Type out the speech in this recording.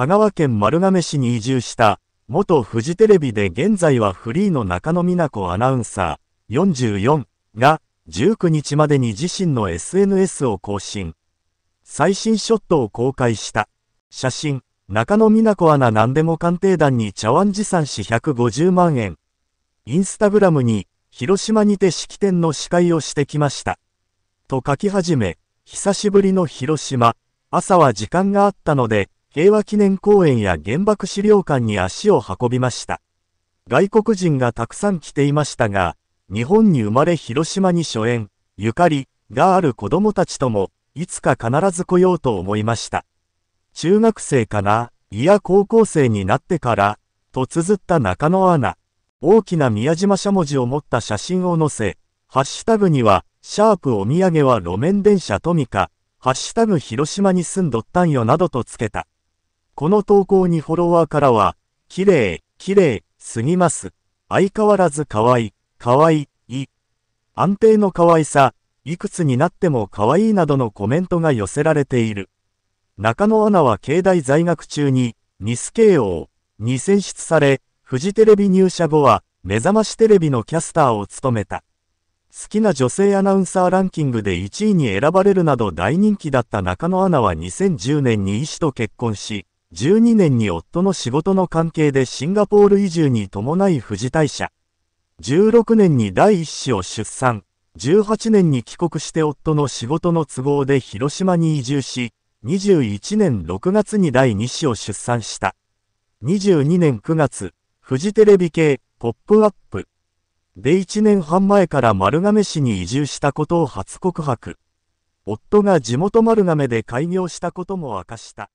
香川県丸亀市に移住した、元フジテレビで現在はフリーの中野美奈子アナウンサー44が19日までに自身の SNS を更新。最新ショットを公開した。写真、中野美奈子アナ何でも鑑定団に茶碗持参し150万円。インスタグラムに、広島にて式典の司会をしてきました。と書き始め、久しぶりの広島、朝は時間があったので、平和記念公園や原爆資料館に足を運びました。外国人がたくさん来ていましたが、日本に生まれ広島に初演、ゆかりがある子供たちとも、いつか必ず来ようと思いました。中学生かないや高校生になってから、と綴った中野アナ。大きな宮島しゃもじを持った写真を載せ、ハッシュタグには、シャープお土産は路面電車トミカ、ハッシュタグ広島に住んどったんよなどとつけた。この投稿にフォロワーからは、綺麗、綺麗、すぎます。相変わらず可愛い、可愛い。い。安定の可愛さ、いくつになっても可愛いなどのコメントが寄せられている。中野アナは境内在学中に、ニス慶応に選出され、フジテレビ入社後は、目覚ましテレビのキャスターを務めた。好きな女性アナウンサーランキングで1位に選ばれるなど大人気だった中野アナは2010年に医師と結婚し、1 2年に夫の仕事の関係でシンガポール移住に伴い富士大社。16年に第一子を出産。18年に帰国して夫の仕事の都合で広島に移住し、21年6月に第2子を出産した。22年9月、フジテレビ系、ポップアップ。で1年半前から丸亀市に移住したことを初告白。夫が地元丸亀で開業したことも明かした。